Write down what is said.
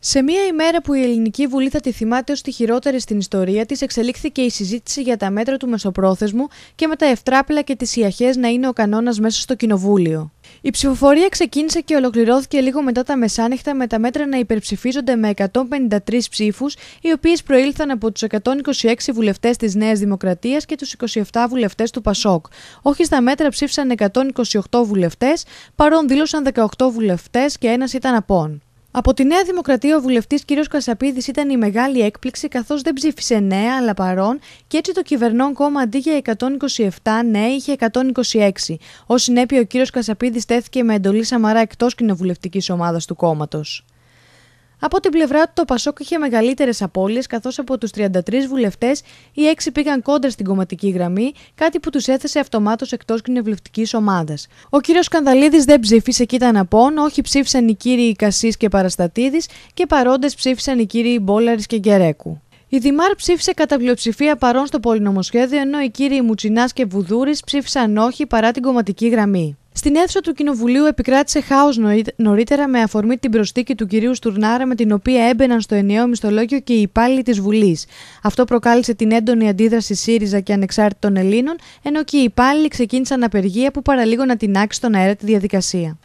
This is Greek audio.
Σε μια ημέρα που η Ελληνική Βουλή θα τη θυμάται ως τη χειρότερη στην ιστορία της, εξελίχθηκε η συζήτηση για τα μέτρα του Μεσοπρόθεσμου και με τα ευτράπελα και τις ιαχές να είναι ο κανόνας μέσα στο Κοινοβούλιο. Η ψηφοφορία ξεκίνησε και ολοκληρώθηκε λίγο μετά τα μεσάνυχτα με τα μέτρα να υπερψηφίζονται με 153 ψήφους, οι οποίες προήλθαν από τους 126 βουλευτές της Νέας Δημοκρατίας και τους 27 βουλευτές του Πασόκ. Όχι στα μέτρα ψήφισαν 128 βουλευτές, παρόν δήλωσαν 18 βουλευτές και ένας ήταν απόν. Από τη Νέα Δημοκρατία, ο βουλευτής κ. Κασαπίδης ήταν η μεγάλη έκπληξη καθώς δεν ψήφισε νέα αλλά παρόν και έτσι το κυβερνών κόμμα αντί για 127 ναι είχε 126. Ως συνέπεια, ο κ. Κασαπίδης τέθηκε με εντολή Σαμαρά εκτός κοινοβουλευτικής ομάδας του κόμματος. Από την πλευρά του, το Πασόκ είχε μεγαλύτερες απώλειες, καθώς από τους 33 βουλευτές, οι 6 πήγαν κόντρα στην κομματική γραμμή, κάτι που τους έθεσε αυτομάτως εκτός κοινοβουλευτικής ομάδας. Ο κ. Κανδαλίδη δεν ψήφισε και ήταν απόν, όχι ψήφισαν οι κύριοι Κασή και Παραστατίδης και παρόντες ψήφισαν οι κύριοι Μπόλαρης και Γκερέκου. Η Δημάρ ψήφισε κατά πλειοψηφία παρόν στο πολυνομοσχέδιο, ενώ οι κύριοι Μουτσινάς και Βουδούρης ψήφισαν όχι παρά την κομματική γραμμή. Στην αίθουσα του Κοινοβουλίου επικράτησε χάος νωρίτερα με αφορμή την προστίκη του κυρίου Στουρνάρα με την οποία έμπαιναν στο ενιαίο μισθολόγιο και οι υπάλληλοι της Βουλής. Αυτό προκάλεσε την έντονη αντίδραση ΣΥΡΙΖΑ και ανεξάρτητων Ελλήνων, ενώ και οι υπάλληλοι ξεκίνησαν απεργία που παραλίγο να τεινάξει στον αέρα τη διαδικασία.